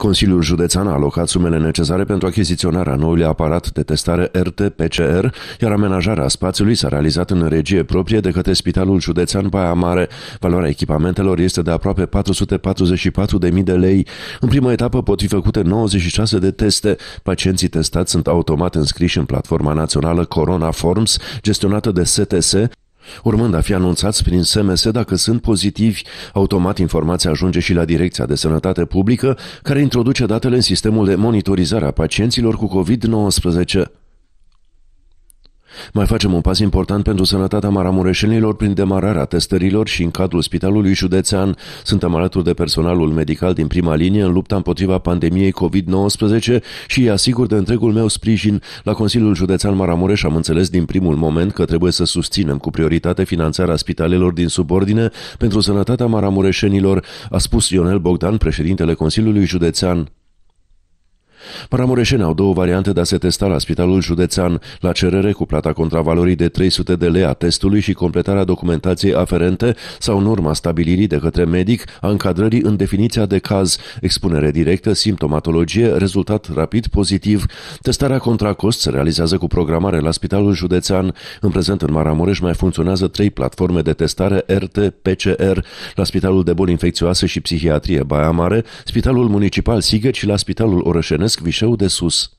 Consiliul Județean a alocat sumele necesare pentru achiziționarea noului aparat de testare RT-PCR, iar amenajarea spațiului s-a realizat în regie proprie de către Spitalul Județean Baia Mare. Valoarea echipamentelor este de aproape 444.000 de lei. În prima etapă pot fi făcute 96 de teste. Pacienții testați sunt automat înscriși în platforma națională Corona Forms, gestionată de STS, Urmând a fi anunțați prin SMS dacă sunt pozitivi, automat informația ajunge și la Direcția de Sănătate Publică, care introduce datele în sistemul de monitorizare a pacienților cu COVID-19. Mai facem un pas important pentru sănătatea maramureșenilor prin demararea testărilor și în cadrul Spitalului Județean. Suntem alături de personalul medical din prima linie în lupta împotriva pandemiei COVID-19 și îi asigur de întregul meu sprijin. La Consiliul Județean Maramureș am înțeles din primul moment că trebuie să susținem cu prioritate finanțarea spitalelor din subordine pentru sănătatea maramureșenilor, a spus Ionel Bogdan, președintele Consiliului Județean. Maramureșeni au două variante de a se testa la Spitalul Județean, la cerere cu plata contravalorii de 300 de lei a testului și completarea documentației aferente sau în urma stabilirii de către medic a încadrării în definiția de caz, expunere directă, simptomatologie, rezultat rapid pozitiv. Testarea contra cost se realizează cu programare la Spitalul Județean. În prezent în Maramureș mai funcționează trei platforme de testare RT-PCR la Spitalul de Boli Infecțioase și Psihiatrie Baia Mare, Spitalul Municipal Sigăci și la Spitalul Orășenesc privesc vișeu de sus.